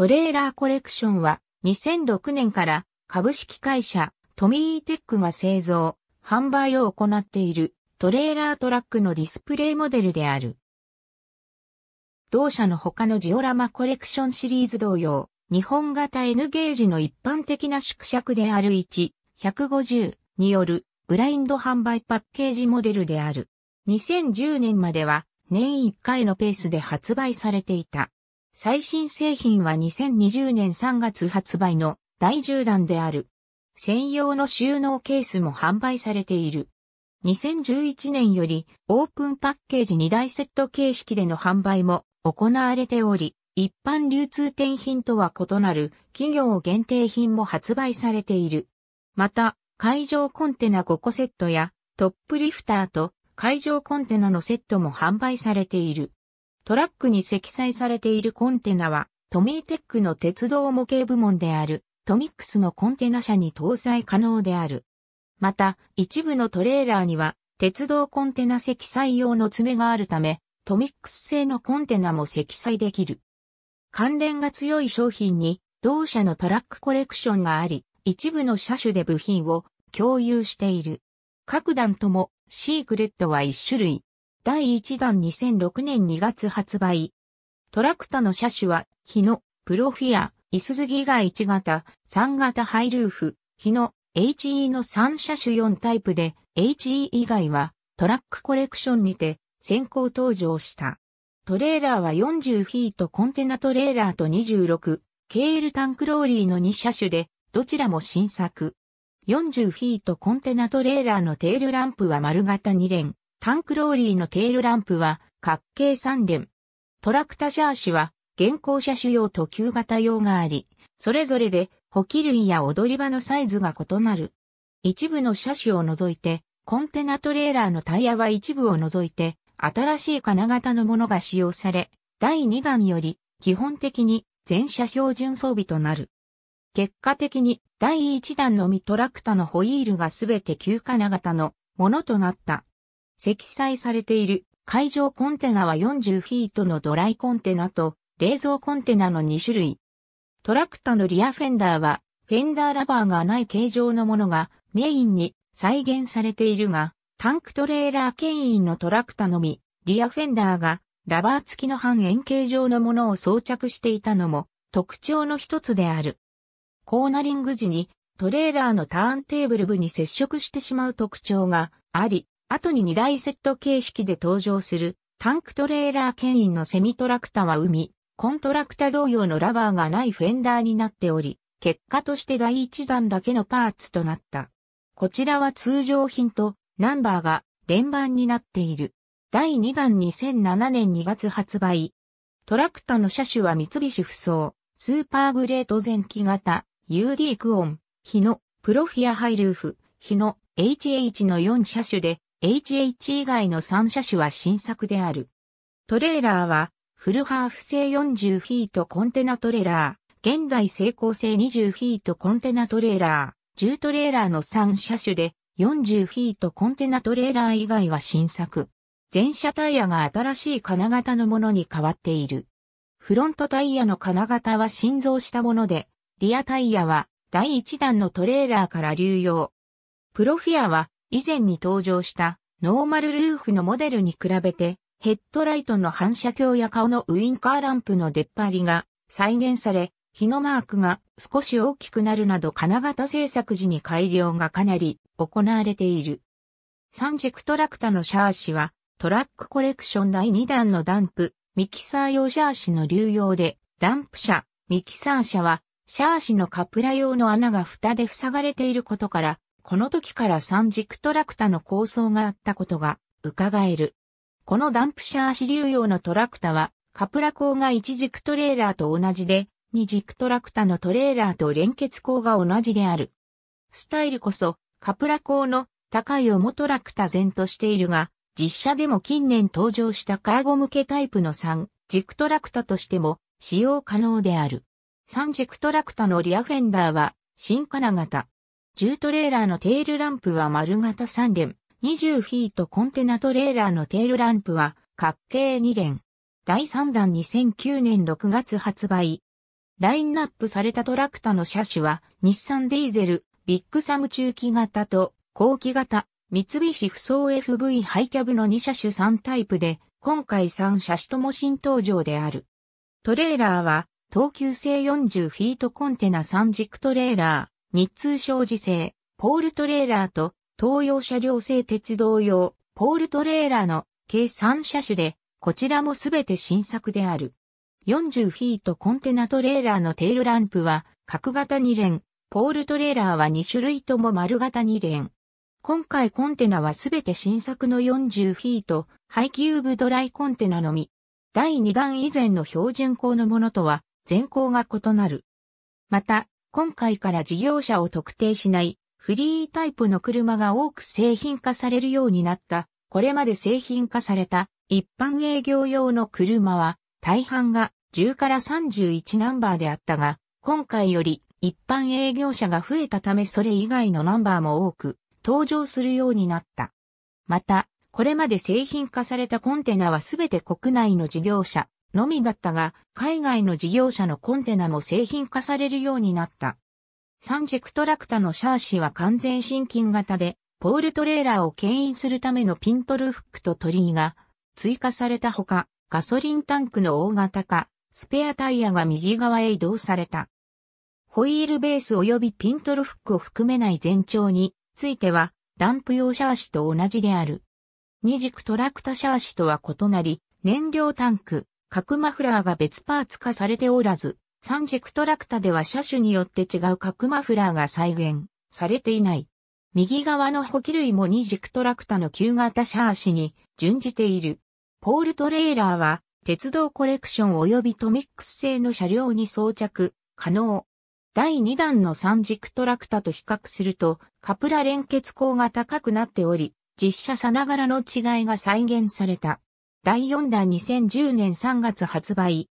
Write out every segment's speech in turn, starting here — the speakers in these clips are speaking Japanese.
トレーラーコレクションは2006年から株式会社トミーテックが製造、販売を行っているトレーラートラックのディスプレイモデルである。同社の他のジオラマコレクションシリーズ同様、日本型 N ゲージの一般的な縮尺である1、150によるブラインド販売パッケージモデルである。2010年までは年1回のペースで発売されていた。最新製品は2020年3月発売の第10弾である。専用の収納ケースも販売されている。2011年よりオープンパッケージ2台セット形式での販売も行われており、一般流通店品とは異なる企業限定品も発売されている。また、会場コンテナ5個セットやトップリフターと海上コンテナのセットも販売されている。トラックに積載されているコンテナは、トミーテックの鉄道模型部門である、トミックスのコンテナ車に搭載可能である。また、一部のトレーラーには、鉄道コンテナ積載用の爪があるため、トミックス製のコンテナも積載できる。関連が強い商品に、同社のトラックコレクションがあり、一部の車種で部品を共有している。各段とも、シークレットは一種類、第1弾2006年2月発売。トラクタの車種は、日野、プロフィア、イスズギガ1型、3型ハイルーフ、日野、HE の3車種4タイプで、HE 以外は、トラックコレクションにて、先行登場した。トレーラーは40フィートコンテナトレーラーと26、KL タンクローリーの2車種で、どちらも新作。40フィートコンテナトレーラーのテールランプは丸型2連、タンクローリーのテールランプは角形3連。トラクタシャーシは現行車種用と旧型用があり、それぞれで補給類や踊り場のサイズが異なる。一部の車種を除いて、コンテナトレーラーのタイヤは一部を除いて、新しい金型のものが使用され、第2弾より基本的に全車標準装備となる。結果的に第1弾のみトラクタのホイールがすべて旧金型のものとなった。積載されている海上コンテナは40フィートのドライコンテナと冷蔵コンテナの2種類。トラクタのリアフェンダーはフェンダーラバーがない形状のものがメインに再現されているが、タンクトレーラー牽引のトラクタのみ、リアフェンダーがラバー付きの半円形状のものを装着していたのも特徴の一つである。コーナリング時にトレーラーのターンテーブル部に接触してしまう特徴があり、後に2台セット形式で登場するタンクトレーラー牽引のセミトラクタは海、コントラクタ同様のラバーがないフェンダーになっており、結果として第1弾だけのパーツとなった。こちらは通常品とナンバーが連番になっている。第2弾2007年2月発売。トラクタの車種は三菱不走、スーパーグレート前期型、UD クオン、日野、プロフィアハイルーフ、日野、HH の4車種で、HH 以外の3車種は新作である。トレーラーは、フルハーフ製40フィートコンテナトレーラー、現代成功製20フィートコンテナトレーラー、10トレーラーの3車種で、40フィートコンテナトレーラー以外は新作。全車タイヤが新しい金型のものに変わっている。フロントタイヤの金型は新造したもので、リアタイヤは第1弾のトレーラーから流用。プロフィアは以前に登場したノーマルルーフのモデルに比べて、ヘッドライトの反射鏡や顔のウインカーランプの出っ張りが再現され、日のマークが少し大きくなるなど金型製作時に改良がかなり行われている。サンジェクトラクタのシャーシはトラックコレクション第2弾のダンプ、ミキサー用シャーシの流用で、ダンプ車、ミキサー車はシャーシのカプラ用の穴が蓋で塞がれていることからこの時から三軸トラクタの構想があったことが伺える。このダンプシャー支流用のトラクタは、カプラ鋼が一軸トレーラーと同じで、二軸トラクタのトレーラーと連結鋼が同じである。スタイルこそ、カプラ鋼の高い重トラクタ前としているが、実写でも近年登場したカーゴ向けタイプの3軸トラクタとしても使用可能である。3軸トラクタのリアフェンダーは、新金型、重トレーラーのテールランプは丸型3連、20フィートコンテナトレーラーのテールランプは角形2連。第3弾2009年6月発売。ラインナップされたトラクタの車種は、日産ディーゼル、ビッグサム中期型と後期型、三菱不装 FV ハイキャブの2車種3タイプで、今回3車種とも新登場である。トレーラーは、等級性40フィートコンテナ3軸トレーラー、日通商事製、ポールトレーラーと東洋車両製鉄道用、ポールトレーラーの計3車種で、こちらもすべて新作である。40フィートコンテナトレーラーのテールランプは、角型2連、ポールトレーラーは2種類とも丸型2連。今回コンテナはすべて新作の40フィート、ハイキューブドライコンテナのみ。第2弾以前の標準工のものとは、全鋼が異なる。また、今回から事業者を特定しないフリータイプの車が多く製品化されるようになった。これまで製品化された一般営業用の車は大半が10から31ナンバーであったが、今回より一般営業者が増えたためそれ以外のナンバーも多く登場するようになった。また、これまで製品化されたコンテナはすべて国内の事業者、のみだったが、海外の事業者のコンテナも製品化されるようになった。サンジェクトラクタのシャーシは完全新金型で、ポールトレーラーを牽引するためのピントルフックと鳥居が追加されたほか、ガソリンタンクの大型化、スペアタイヤが右側へ移動された。ホイールベース及びピントルフックを含めない全長については、ダンプ用シャーシと同じである。二軸トラクタシャーシとは異なり、燃料タンク、各マフラーが別パーツ化されておらず、三軸トラクタでは車種によって違う各マフラーが再現されていない。右側の補給類も二軸トラクタの旧型シャーシに準じている。ポールトレーラーは鉄道コレクション及びトミックス製の車両に装着可能。第2弾の三軸トラクタと比較するとカプラ連結口が高くなっており、実車さながらの違いが再現された。第4弾2010年3月発売。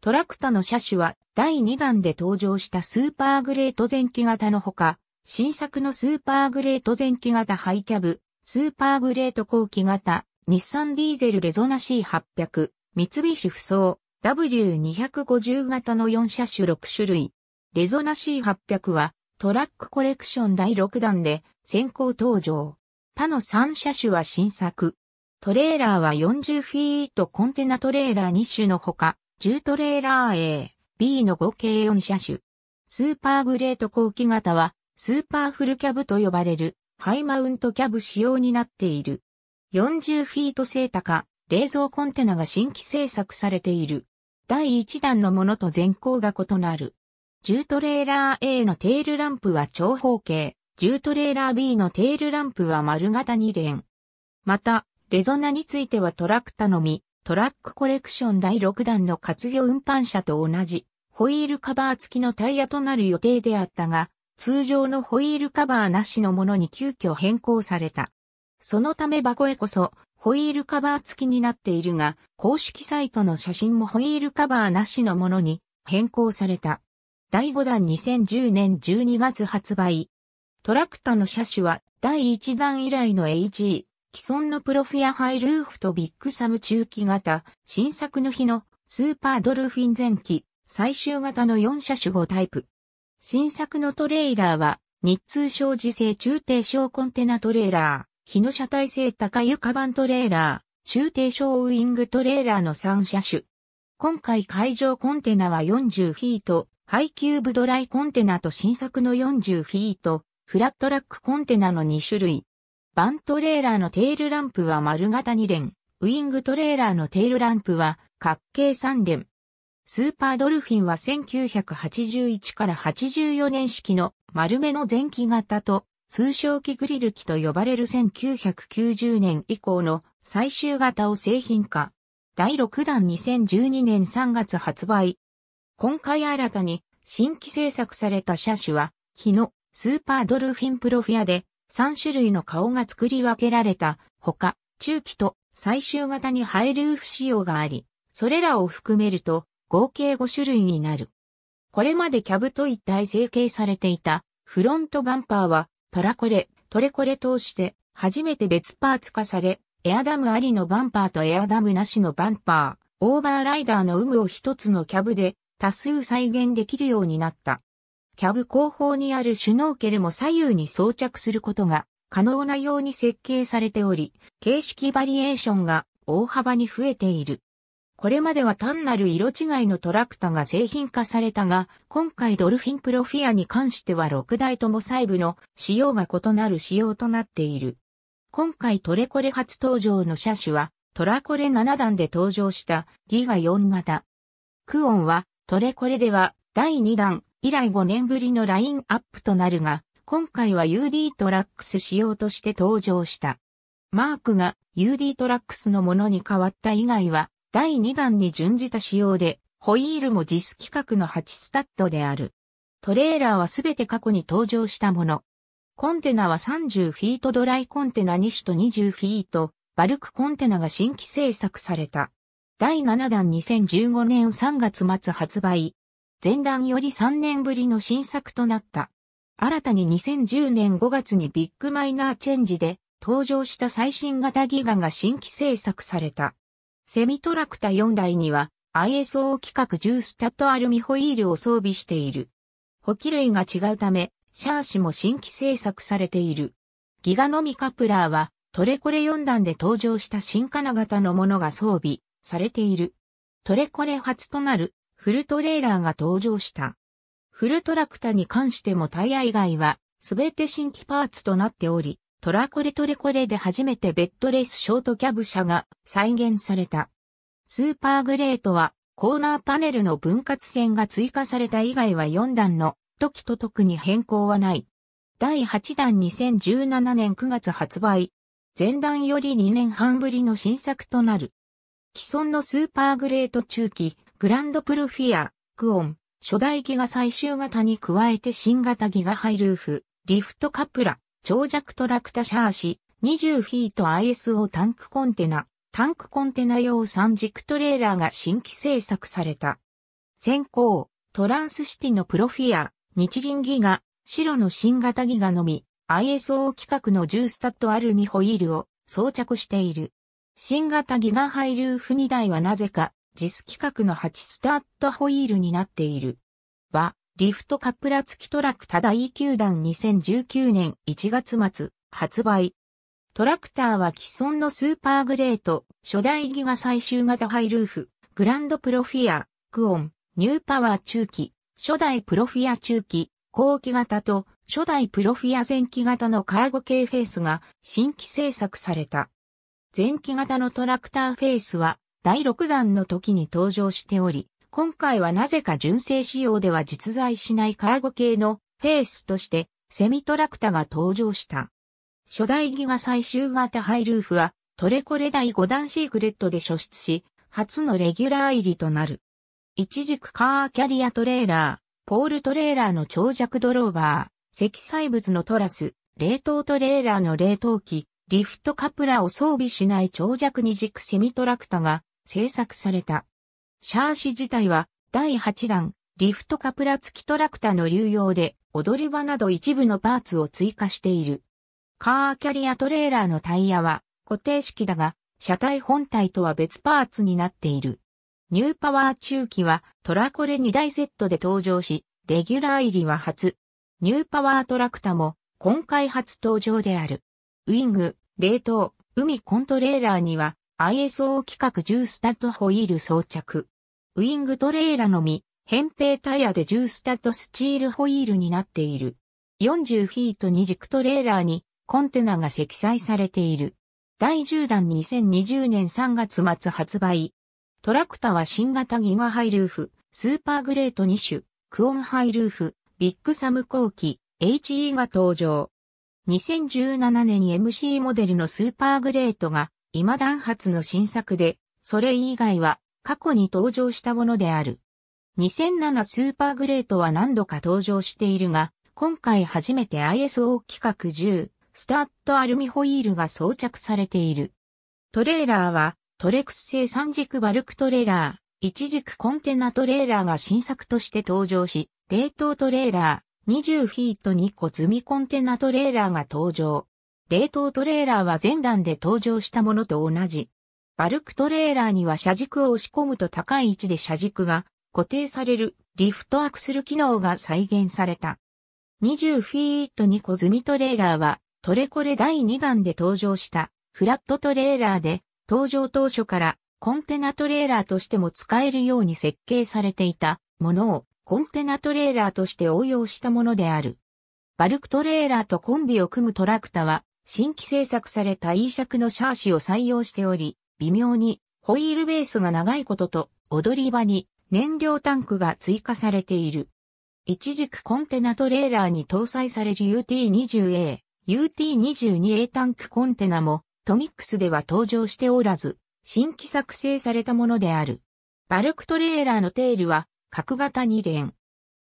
トラクタの車種は第2弾で登場したスーパーグレート前期型のほか、新作のスーパーグレート前期型ハイキャブ、スーパーグレート後期型、日産ディーゼルレゾナ C800、三菱不走、W250 型の4車種6種類。レゾナ C800 はトラックコレクション第6弾で先行登場。他の3車種は新作、トレーラーは40フィートコンテナトレーラー2種のほか、1トレーラー A、B の合計4車種。スーパーグレート後期型は、スーパーフルキャブと呼ばれる、ハイマウントキャブ仕様になっている。40フィート製高、冷蔵コンテナが新規製作されている。第1弾のものと全高が異なる。重トレーラー A のテールランプは長方形、重トレーラー B のテールランプは丸型2連。また、レゾナについてはトラクタのみ、トラックコレクション第6弾の活用。運搬車と同じ、ホイールカバー付きのタイヤとなる予定であったが、通常のホイールカバーなしのものに急遽変更された。そのため箱へこそ、ホイールカバー付きになっているが、公式サイトの写真もホイールカバーなしのものに変更された。第5弾2010年12月発売。トラクタの車種は第1弾以来の AG。既存のプロフィアハイルーフとビッグサム中期型、新作の日のスーパードルフィン前期、最終型の4車種5タイプ。新作のトレーラーは、日通小時制中低小コンテナトレーラー、日の車体制高床版トレーラー、中低小ウイングトレーラーの3車種。今回会場コンテナは40フィート、ハイキューブドライコンテナと新作の40フィート、フラットラックコンテナの2種類。バントレーラーのテールランプは丸型2連、ウィングトレーラーのテールランプは角形3連。スーパードルフィンは1981から84年式の丸めの前期型と通称機グリル機と呼ばれる1990年以降の最終型を製品化。第6弾2012年3月発売。今回新たに新規制作された車種は、日のスーパードルフィンプロフィアで3種類の顔が作り分けられたほか、中期と最終型にハイルーフ仕様があり、それらを含めると合計5種類になる。これまでキャブと一体成形されていたフロントバンパーはトラコレ、トレコレ通して初めて別パーツ化され、エアダムありのバンパーとエアダムなしのバンパー、オーバーライダーの有無を一つのキャブで多数再現できるようになった。キャブ後方にあるシュノーケルも左右に装着することが可能なように設計されており、形式バリエーションが大幅に増えている。これまでは単なる色違いのトラクタが製品化されたが、今回ドルフィンプロフィアに関しては6台とも細部の仕様が異なる仕様となっている。今回トレコレ初登場の車種は、トラコレ7段で登場したギガ4型。クオンはトレコレでは第2弾以来5年ぶりのラインアップとなるが、今回は UD トラックス仕様として登場した。マークが UD トラックスのものに変わった以外は、第2弾に準じた仕様で、ホイールも実規格の8スタッドである。トレーラーはすべて過去に登場したもの。コンテナは30フィートドライコンテナ2種と20フィート、バルクコンテナが新規制作された。第7弾2015年3月末発売、前段より3年ぶりの新作となった。新たに2010年5月にビッグマイナーチェンジで登場した最新型ギガが新規制作された。セミトラクタ4台には ISO 規格10スタッドアルミホイールを装備している。補給類が違うため、シャーシも新規制作されている。ギガノミカプラーは、トレコレ4段で登場した新金型のものが装備されている。トレコレ初となるフルトレーラーが登場した。フルトラクタに関してもタイヤ以外は、すべて新規パーツとなっており、トラコレトレコレで初めてベッドレスショートキャブ車が再現された。スーパーグレートは、コーナーパネルの分割線が追加された以外は4段の時と特に変更はない。第8弾2017年9月発売。前段より2年半ぶりの新作となる。既存のスーパーグレート中期、グランドプルフィア、クオン、初代ギガ最終型に加えて新型ギガハイルーフ、リフトカプラ、長尺トラクタシャーシ、20フィート ISO タンクコンテナ、タンクコンテナ用三軸トレーラーが新規製作された。先行、トランスシティのプロフィア、日輪ギガ、白の新型ギガのみ、ISO 規格の10スタッドアルミホイールを装着している。新型ギガハイルーフ2台はなぜかジス規格の8スタートホイールになっている。は、リフトカプラ付きトラクタ第9弾2019年1月末発売。トラクターは既存のスーパーグレート、初代ギガ最終型ハイルーフ、グランドプロフィア、クオン、ニューパワー中期、初代プロフィア中期、後期型と初代プロフィア前期型のカーゴ系フェースが新規製作された。前期型のトラクターフェースは第6弾の時に登場しており、今回はなぜか純正仕様では実在しないカーゴ系のフェースとしてセミトラクタが登場した。初代ギガ最終型ハイルーフはトレコレ第5弾シークレットで初出し、初のレギュラー入りとなる。一軸カーキャリアトレーラー、ポールトレーラーの長尺ドローバー、積載物のトラス、冷凍トレーラーの冷凍機、リフトカプラを装備しない長尺二軸セミトラクタが制作された。シャーシ自体は第8弾リフトカプラ付きトラクタの流用で踊り場など一部のパーツを追加している。カーキャリアトレーラーのタイヤは固定式だが車体本体とは別パーツになっている。ニューパワー中期はトラコレ2台セットで登場し、レギュラー入りは初。ニューパワートラクタも今回初登場である。ウィング、冷凍、海コントレーラーには ISO 規格10スタッドホイール装着。ウィングトレーラのみ、扁平タイヤで10スタッドスチールホイールになっている。40フィート二軸トレーラーにコンテナが積載されている。第10弾2020年3月末発売。トラクタは新型ギガハイルーフ、スーパーグレート2種、クオンハイルーフ、ビッグサム後期、HE が登場。2017年に MC モデルのスーパーグレートが今断発の新作で、それ以外は過去に登場したものである。2007スーパーグレートは何度か登場しているが、今回初めて ISO 規格10、スタッドアルミホイールが装着されている。トレーラーは、トレクス製三軸バルクトレーラー、一軸コンテナトレーラーが新作として登場し、冷凍トレーラー、20フィート2個積みコンテナトレーラーが登場。冷凍トレーラーは前段で登場したものと同じ。バルクトレーラーには車軸を押し込むと高い位置で車軸が固定されるリフトアクスル機能が再現された。20フィート2個積みトレーラーはトレコレ第2弾で登場したフラットトレーラーで登場当初からコンテナトレーラーとしても使えるように設計されていたものをコンテナトレーラーとして応用したものである。バルクトレーラーとコンビを組むトラクタは新規制作された E 尺のシャーシを採用しており、微妙にホイールベースが長いことと、踊り場に燃料タンクが追加されている。一軸コンテナトレーラーに搭載される UT20A、UT22A タンクコンテナもトミックスでは登場しておらず、新規作成されたものである。バルクトレーラーのテールは角型2連、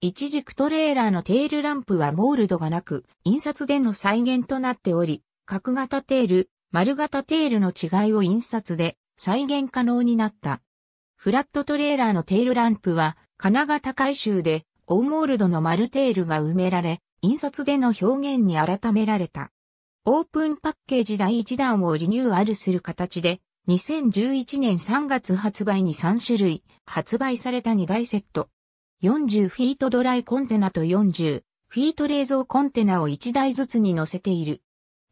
一軸トレーラーのテールランプはモールドがなく、印刷での再現となっており、角型テール、丸型テールの違いを印刷で再現可能になった。フラットトレーラーのテールランプは、金型回収で、オーモールドの丸テールが埋められ、印刷での表現に改められた。オープンパッケージ第1弾をリニューアルする形で、2011年3月発売に3種類、発売された2大セット、40フィートドライコンテナと40フィート冷蔵コンテナを1台ずつに乗せている。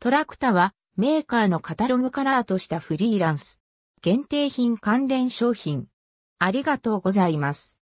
トラクタはメーカーのカタログカラーとしたフリーランス。限定品関連商品。ありがとうございます。